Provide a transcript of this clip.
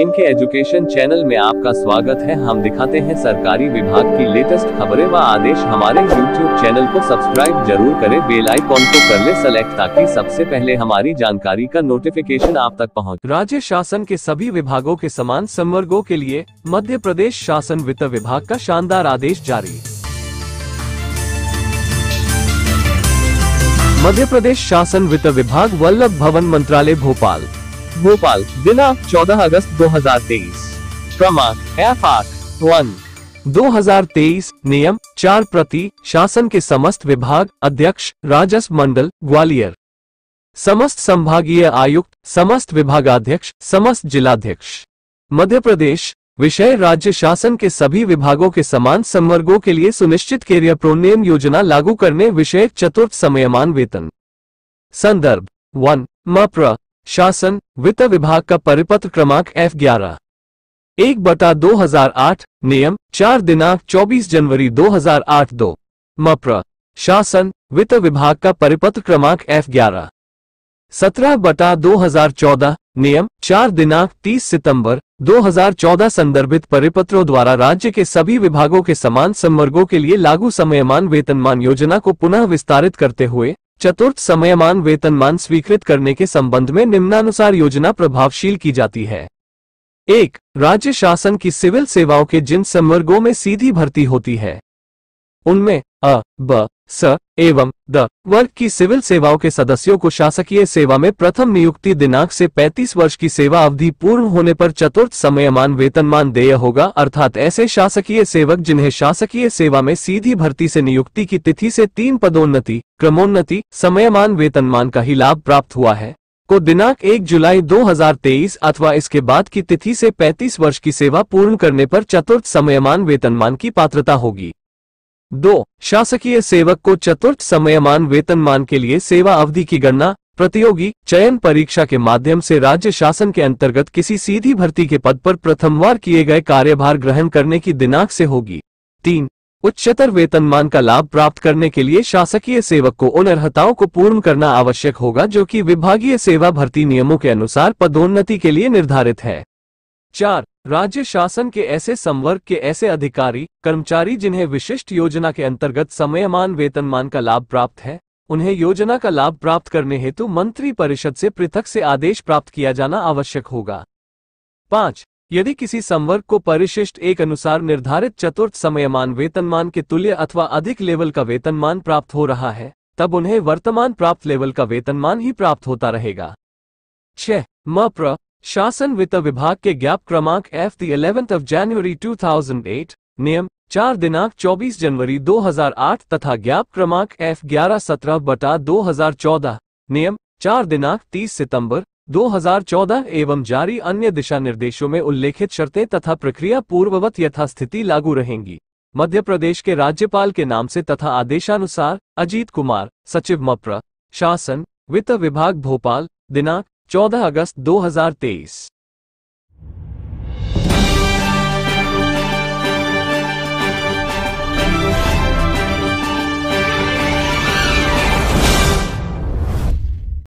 इनके education channel में आपका स्वागत है हम दिखाते हैं सरकारी विभाग की लेटेस्ट खबरें व आदेश हमारे यूट्यूब चैनल को सब्सक्राइब जरूर करें बेल आइकॉन को कर ले सेलेक्ट ताकि सबसे पहले हमारी जानकारी का नोटिफिकेशन आप तक पहुंच। राज्य शासन के सभी विभागों के समान संवर्गो के लिए मध्य प्रदेश शासन वित्त विभाग का शानदार आदेश जारी मध्य प्रदेश शासन वित्त विभाग वल्लभ भवन मंत्रालय भोपाल भोपाल दिना 14 अगस्त 2023 क्रमांक एफ आठ वन तेईस नियम चार प्रति शासन के समस्त विभाग अध्यक्ष राजस्व मंडल ग्वालियर समस्त संभागीय आयुक्त समस्त विभागाध्यक्ष समस्त जिलाध्यक्ष मध्य प्रदेश विषय राज्य शासन के सभी विभागों के समान संवर्गों के लिए सुनिश्चित कैरियर प्रोन्नयन योजना लागू करने विषय चतुर्थ समयमान वेतन संदर्भ वन मप्र शासन वित्त विभाग का परिपत्र क्रमांक एफ ग्यारह एक बटा आठ नियम चार दिनांक 24 जनवरी 2008 दो मप्र शासन वित्त विभाग का परिपत्र क्रमांक एफ ग्यारह सत्रह बटा चौदह नियम चार दिनांक 30 सितंबर 2014 संदर्भित परिपत्रों द्वारा राज्य के सभी विभागों के समान संवर्गों के लिए लागू समयमान वेतनमान योजना को पुनः विस्तारित करते हुए चतुर्थ समयमान वेतनमान स्वीकृत करने के संबंध में निम्नानुसार योजना प्रभावशील की जाती है एक राज्य शासन की सिविल सेवाओं के जिन संवर्गों में सीधी भर्ती होती है उनमें अ ब स एवं द वर्ग की सिविल सेवाओं के सदस्यों को शासकीय सेवा में प्रथम नियुक्ति दिनांक से 35 वर्ष की सेवा अवधि पूर्ण होने पर चतुर्थ समयमान वेतनमान देय होगा अर्थात ऐसे शासकीय सेवक जिन्हें शासकीय सेवा में सीधी भर्ती से नियुक्ति की तिथि से तीन पदोन्नति क्रमोन्नति समयमान वेतनमान का ही लाभ प्राप्त हुआ है को दिनांक 1 जुलाई 2023 अथवा इसके बाद की तिथि से 35 वर्ष की सेवा पूर्ण करने पर चतुर्थ समयमान वेतनमान की पात्रता होगी दो शासकीय सेवक को चतुर्थ समयमान वेतनमान के लिए सेवा अवधि की गणना प्रतियोगी चयन परीक्षा के माध्यम से राज्य शासन के अंतर्गत किसी सीधी भर्ती के पद पर प्रथमवार किए गए कार्यभार ग्रहण करने की दिनांक से होगी तीन उच्चतर वेतनमान का लाभ प्राप्त करने के लिए शासकीय सेवक को उन अर्हताओं को पूर्ण करना आवश्यक होगा जो कि विभागीय सेवा भर्ती नियमों के अनुसार पदोन्नति के लिए निर्धारित है चार राज्य शासन के ऐसे संवर्ग के ऐसे अधिकारी कर्मचारी जिन्हें विशिष्ट योजना के अंतर्गत समयमान वेतनमान का लाभ प्राप्त है उन्हें योजना का लाभ प्राप्त करने हेतु मंत्री परिषद से पृथक से आदेश प्राप्त किया जाना आवश्यक होगा पाँच यदि किसी संवर्ग को परिशिष्ट एक अनुसार निर्धारित चतुर्थ समयमान वेतनमान के तुल्य अथवा अधिक लेवल का वेतनमान प्राप्त हो रहा है तब उन्हें वर्तमान प्राप्त लेवल का वेतनमान ही प्राप्त होता रहेगा छह प्र शासन वित्त विभाग के ज्ञाप क्रमांक F the eleventh of January 2008 नियम चार दिनांक 24 जनवरी 2008 तथा ज्ञाप क्रमांक एफ ग्यारह सत्रह बटा दो नियम चार दिनांक 30 सितंबर 2014 एवं जारी अन्य दिशा निर्देशों में उल्लेखित शर्तें तथा प्रक्रिया पूर्ववत यथास्थिति लागू रहेंगी मध्य प्रदेश के राज्यपाल के नाम से तथा आदेशानुसार अजीत कुमार सचिव मप्र शासन वित्त विभाग भोपाल दिनांक 14 अगस्त 2023